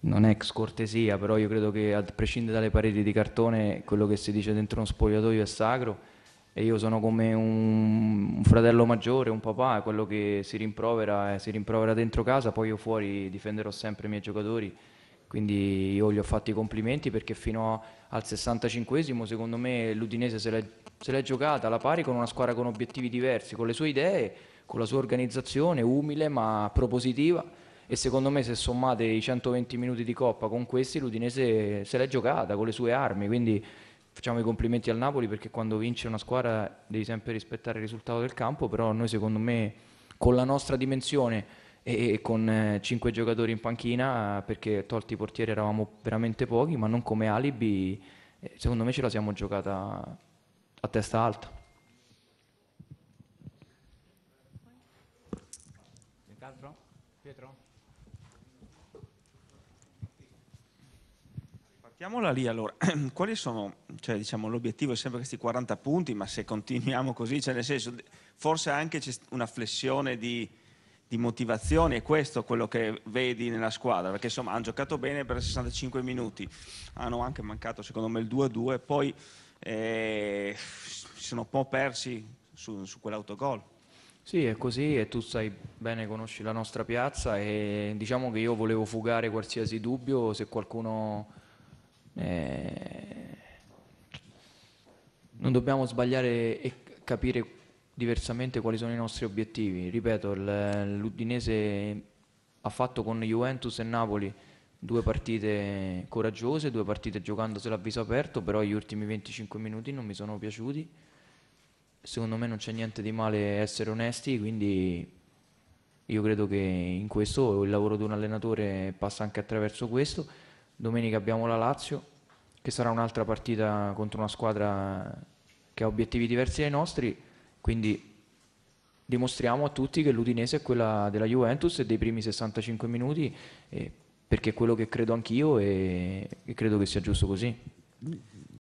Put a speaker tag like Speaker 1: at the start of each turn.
Speaker 1: non è scortesia, però io credo che a prescindere dalle pareti di cartone, quello che si dice dentro uno spogliatoio è sacro e io sono come un, un fratello maggiore, un papà, quello che si rimprovera, eh, si rimprovera dentro casa, poi io fuori difenderò sempre i miei giocatori, quindi io gli ho fatti i complimenti perché fino al 65esimo secondo me l'Udinese se l'è, se l'è giocata alla pari con una squadra con obiettivi diversi, con le sue idee, con la sua organizzazione umile ma propositiva e secondo me se sommate i 120 minuti di Coppa con questi l'Udinese se l'è giocata con le sue armi, quindi facciamo i complimenti al Napoli perché quando vince una squadra devi sempre rispettare il risultato del campo, però noi secondo me con la nostra dimensione e con eh, cinque giocatori in panchina perché tolti i portieri eravamo veramente pochi, ma non come alibi, eh, secondo me ce la siamo giocata a testa alta. Pietro?
Speaker 2: Partiamola lì allora, quali sono, cioè diciamo l'obiettivo è sempre questi 40 punti, ma se continuiamo così, cioè nel senso, forse anche c'è una flessione di, di motivazione, è questo quello che vedi nella squadra, perché insomma hanno giocato bene per 65 minuti, hanno ah, anche mancato secondo me il 2-2, poi eh, si sono un po' persi su, su quell'autogol.
Speaker 1: Sì, è così e tu sai bene, conosci la nostra piazza e diciamo che io volevo fugare qualsiasi dubbio se qualcuno eh, non dobbiamo sbagliare e capire diversamente quali sono i nostri obiettivi. Ripeto, l'Udinese ha fatto con Juventus e Napoli due partite coraggiose, due partite giocandosela a viso aperto, però gli ultimi 25 minuti non mi sono piaciuti. Secondo me non c'è niente di male essere onesti, quindi io credo che in questo il lavoro di un allenatore passa anche attraverso questo domenica abbiamo la Lazio, che sarà un'altra partita contro una squadra che ha obiettivi diversi dai nostri, quindi dimostriamo a tutti che l'Udinese è quella della Juventus e dei primi 65 minuti, eh, perché è quello che credo anch'io e, e credo che sia giusto
Speaker 2: così.